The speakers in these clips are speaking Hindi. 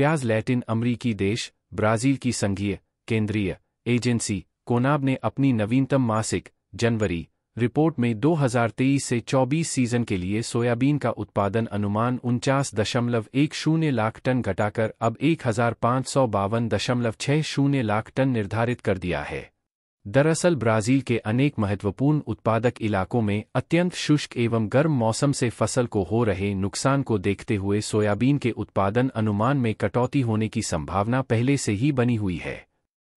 प्याज लैटिन अमरीकी देश ब्राज़ील की संघीय केंद्रीय एजेंसी कोनाब ने अपनी नवीनतम मासिक जनवरी रिपोर्ट में 2023 से 24 सीजन के लिए सोयाबीन का उत्पादन अनुमान उनचास दशमलव एक शून्य लाख टन घटाकर अब एक हजार पाँच सौ बावन दशमलव छह शून्य लाख टन निर्धारित कर दिया है दरअसल ब्राज़ील के अनेक महत्वपूर्ण उत्पादक इलाकों में अत्यंत शुष्क एवं गर्म मौसम से फसल को हो रहे नुकसान को देखते हुए सोयाबीन के उत्पादन अनुमान में कटौती होने की संभावना पहले से ही बनी हुई है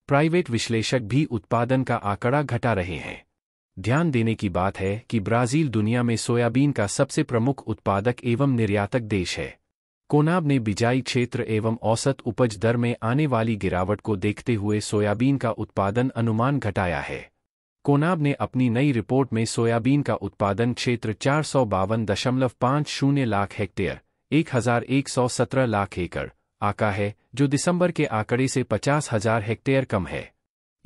प्राइवेट विश्लेषक भी उत्पादन का आंकड़ा घटा रहे हैं ध्यान देने की बात है कि ब्राज़ील दुनिया में सोयाबीन का सबसे प्रमुख उत्पादक एवं निर्यातक देश है कोनाब ने बिजाई क्षेत्र एवं औसत उपज दर में आने वाली गिरावट को देखते हुए सोयाबीन का उत्पादन अनुमान घटाया है कोनाब ने अपनी नई रिपोर्ट में सोयाबीन का उत्पादन क्षेत्र चार सौ बावन दशमलव शून्य लाख हेक्टेयर एक हजार एक सौ सत्रह लाख एकड़ आका है जो दिसंबर के आंकड़े से पचास हजार हेक्टेयर कम है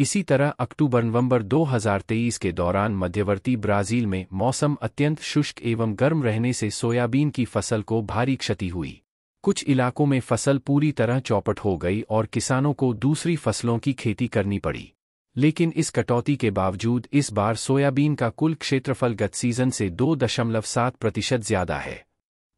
इसी तरह अक्टूबर नवंबर 2023 के दौरान मध्यवर्ती ब्राज़ील में मौसम अत्यंत शुष्क एवं गर्म रहने से सोयाबीन की फसल को भारी क्षति हुई कुछ इलाकों में फसल पूरी तरह चौपट हो गई और किसानों को दूसरी फसलों की खेती करनी पड़ी लेकिन इस कटौती के बावजूद इस बार सोयाबीन का कुल क्षेत्रफल गत सीजन से दो दशमलव सात प्रतिशत ज्यादा है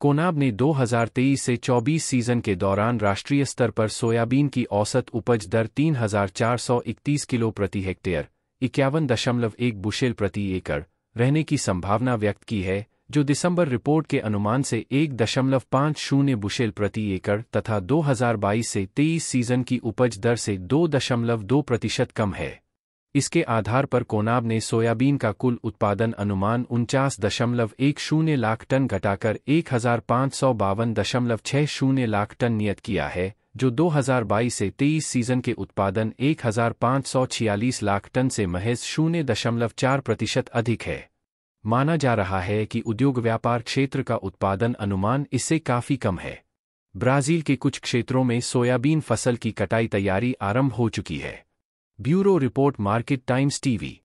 कोनाब ने 2023 से 24 सीजन के दौरान राष्ट्रीय स्तर पर सोयाबीन की औसत उपज दर 3,431 किलो प्रति हेक्टेयर इक्यावन दशमलव एक बुशेल प्रति एकड़ रहने की संभावना व्यक्त की है जो दिसंबर रिपोर्ट के अनुमान से एक दशमलव पांच शून्य बुशेल प्रति एकड़ तथा 2022 से 23 सीजन की उपज दर से दो दशमलव दो प्रतिशत कम है इसके आधार पर कोनाब ने सोयाबीन का कुल उत्पादन अनुमान उनचास दशमलव एक शून्य लाख टन घटाकर एक हजार पाँच सौ बावन दशमलव छह शून्य लाख टन नियत किया है जो 2022 से 23 सीजन के उत्पादन एक हजार पाँच सौ छियालीस लाख टन से महज शून्य दशमलव चार प्रतिशत अधिक है माना जा रहा है कि उद्योग व्यापार क्षेत्र का उत्पादन अनुमान इससे काफी कम है ब्राजील के कुछ क्षेत्रों में सोयाबीन फसल की कटाई तैयारी आरंभ हो चुकी है bureau report market times TV